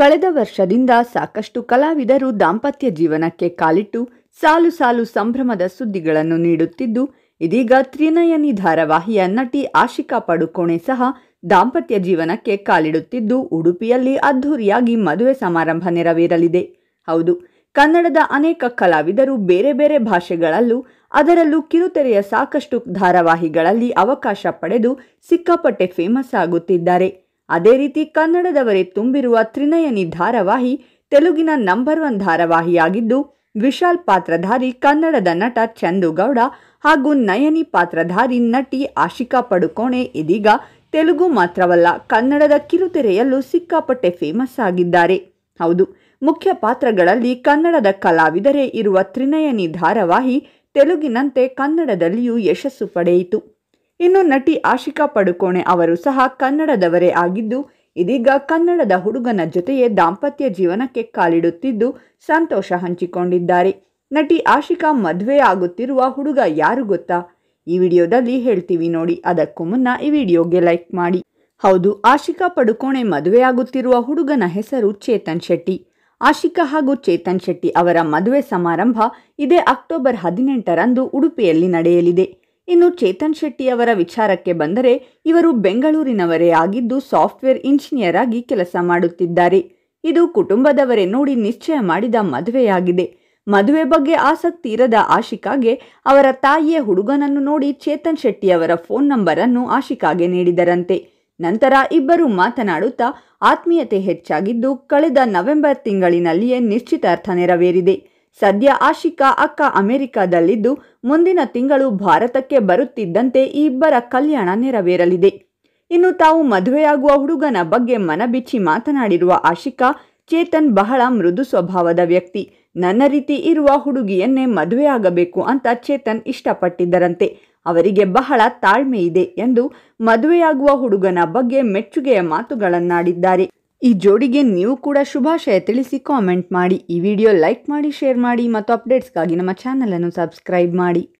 ಕಳೆದ ವರ್ಷದಿಂದ ಸಾಕಷ್ಟು ಕಲಾವಿದರು ದಾಂಪತ್ಯ ಜೀವನಕ್ಕೆ ಕಾಲಿಟ್ಟು ಸಾಲು ಸಾಲು ಸಂಭ್ರಮದ ಸುದ್ದಿಗಳನ್ನು ನೀಡುತ್ತಿದ್ದು ಇದೀಗ ತ್ರಿನಯನಿ ಧಾರಾವಾಹಿಯ ನಟಿ ಆಶಿಕಾ ಪಡುಕೋಣೆ ಸಹ ದಾಂಪತ್ಯ ಜೀವನಕ್ಕೆ ಕಾಲಿಡುತ್ತಿದ್ದು ಉಡುಪಿಯಲ್ಲಿ ಅದ್ಧೂರಿಯಾಗಿ ಮದುವೆ ಸಮಾರಂಭ ನೆರವೇರಲಿದೆ ಹೌದು ಕನ್ನಡದ ಅನೇಕ ಕಲಾವಿದರು ಬೇರೆ ಬೇರೆ ಭಾಷೆಗಳಲ್ಲೂ ಅದರಲ್ಲೂ ಕಿರುತೆರೆಯ ಸಾಕಷ್ಟು ಧಾರಾವಾಹಿಗಳಲ್ಲಿ ಅವಕಾಶ ಪಡೆದು ಸಿಕ್ಕಾಪಟ್ಟೆ ಫೇಮಸ್ ಆಗುತ್ತಿದ್ದಾರೆ ಅದೇ ರೀತಿ ಕನ್ನಡದವರೇ ತುಂಬಿರುವ ತ್ರಿನಯನಿ ಧಾರಾವಾಹಿ ತೆಲುಗಿನ ನಂಬರ್ ಒನ್ ಧಾರಾವಾಹಿಯಾಗಿದ್ದು ವಿಶಾಲ್ ಪಾತ್ರಧಾರಿ ಕನ್ನಡದ ನಟ ಚಂದುಗೌಡ ಹಾಗೂ ನಯನಿ ಪಾತ್ರಧಾರಿ ನಟಿ ಆಶಿಕಾ ಪಡುಕೋಣೆ ಇದೀಗ ತೆಲುಗು ಮಾತ್ರವಲ್ಲ ಕನ್ನಡದ ಕಿರುತೆರೆಯಲ್ಲೂ ಸಿಕ್ಕಾಪಟ್ಟೆ ಫೇಮಸ್ ಆಗಿದ್ದಾರೆ ಹೌದು ಮುಖ್ಯ ಪಾತ್ರಗಳಲ್ಲಿ ಕನ್ನಡದ ಕಲಾವಿದರೇ ಇರುವ ತ್ರಿನಯನಿ ಧಾರಾವಾಹಿ ತೆಲುಗಿನಂತೆ ಕನ್ನಡದಲ್ಲಿಯೂ ಯಶಸ್ಸು ಪಡೆಯಿತು ಇನ್ನು ನಟಿ ಆಶಿಕಾ ಪಡುಕೋಣೆ ಅವರು ಸಹ ಕನ್ನಡದವರೇ ಆಗಿದ್ದು ಇದೀಗ ಕನ್ನಡದ ಹುಡುಗನ ಜೊತೆಯೇ ದಾಂಪತ್ಯ ಜೀವನಕ್ಕೆ ಕಾಲಿಡುತ್ತಿದ್ದು ಸಂತೋಷ ಹಂಚಿಕೊಂಡಿದ್ದಾರೆ ನಟಿ ಆಶಿಕಾ ಮದುವೆ ಆಗುತ್ತಿರುವ ಹುಡುಗ ಯಾರು ಗೊತ್ತಾ ಈ ವಿಡಿಯೋದಲ್ಲಿ ಹೇಳ್ತೀವಿ ನೋಡಿ ಅದಕ್ಕೂ ಮುನ್ನ ಈ ವಿಡಿಯೋಗೆ ಲೈಕ್ ಮಾಡಿ ಹೌದು ಆಶಿಕಾ ಪಡುಕೋಣೆ ಮದುವೆಯಾಗುತ್ತಿರುವ ಹುಡುಗನ ಹೆಸರು ಚೇತನ್ ಶೆಟ್ಟಿ ಆಶಿಕಾ ಹಾಗೂ ಚೇತನ್ ಶೆಟ್ಟಿ ಅವರ ಮದುವೆ ಸಮಾರಂಭ ಇದೇ ಅಕ್ಟೋಬರ್ ಹದಿನೆಂಟರಂದು ಉಡುಪಿಯಲ್ಲಿ ನಡೆಯಲಿದೆ ಇನ್ನು ಚೇತನ್ ಶೆಟ್ಟಿ ಅವರ ವಿಚಾರಕ್ಕೆ ಬಂದರೆ ಇವರು ಬೆಂಗಳೂರಿನವರೇ ಆಗಿದ್ದು ಸಾಫ್ಟ್ವೇರ್ ಇಂಜಿನಿಯರ್ ಆಗಿ ಕೆಲಸ ಮಾಡುತ್ತಿದ್ದಾರೆ ಇದು ಕುಟುಂಬದವರೇ ನೋಡಿ ನಿಶ್ಚಯ ಮಾಡಿದ ಮದುವೆಯಾಗಿದೆ ಮದುವೆ ಬಗ್ಗೆ ಆಸಕ್ತಿ ಇರದ ಆಶಿಕಾಗೆ ಅವರ ತಾಯಿಯೇ ಹುಡುಗನನ್ನು ನೋಡಿ ಚೇತನ್ ಶೆಟ್ಟಿಯವರ ಅವರ ಫೋನ್ ನಂಬರನ್ನು ಆಶಿಕಾಗೆ ನೀಡಿದರಂತೆ ನಂತರ ಇಬ್ಬರು ಮಾತನಾಡುತ್ತಾ ಆತ್ಮೀಯತೆ ಹೆಚ್ಚಾಗಿದ್ದು ಕಳೆದ ನವೆಂಬರ್ ತಿಂಗಳಿನಲ್ಲಿಯೇ ನಿಶ್ಚಿತಾರ್ಥ ನೆರವೇರಿದೆ ಸದ್ಯ ಆಶಿಕಾ ಅಕ್ಕ ಅಮೆರಿಕಾದಲ್ಲಿದ್ದು ಮುಂದಿನ ತಿಂಗಳು ಭಾರತಕ್ಕೆ ಬರುತ್ತಿದ್ದಂತೆ ಈ ಇಬ್ಬರ ಕಲ್ಯಾಣ ನೆರವೇರಲಿದೆ ಇನ್ನು ತಾವು ಮದುವೆಯಾಗುವ ಹುಡುಗನ ಬಗ್ಗೆ ಮನಬಿಚ್ಚಿ ಮಾತನಾಡಿರುವ ಆಶಿಕಾ ಚೇತನ್ ಬಹಳ ಮೃದು ಸ್ವಭಾವದ ವ್ಯಕ್ತಿ ನನ್ನ ರೀತಿ ಇರುವ ಹುಡುಗಿಯನ್ನೇ ಮದುವೆಯಾಗಬೇಕು ಅಂತ ಚೇತನ್ ಇಷ್ಟಪಟ್ಟಿದ್ದರಂತೆ ಅವರಿಗೆ ಬಹಳ ತಾಳ್ಮೆ ಇದೆ ಎಂದು ಮದುವೆಯಾಗುವ ಹುಡುಗನ ಬಗ್ಗೆ ಮೆಚ್ಚುಗೆಯ ಮಾತುಗಳನ್ನಾಡಿದ್ದಾರೆ ಈ ಜೋಡಿಗೆ ನೀವು ಕೂಡ ಶುಭಾಶಯ ತಿಳಿಸಿ ಕಾಮೆಂಟ್ ಮಾಡಿ ಈ ವಿಡಿಯೋ ಲೈಕ್ ಮಾಡಿ ಶೇರ್ ಮಾಡಿ ಮತ್ತು ಅಪ್ಡೇಟ್ಸ್ಗಾಗಿ ನಮ್ಮ ಚಾನಲನ್ನು ಸಬ್ಸ್ಕ್ರೈಬ್ ಮಾಡಿ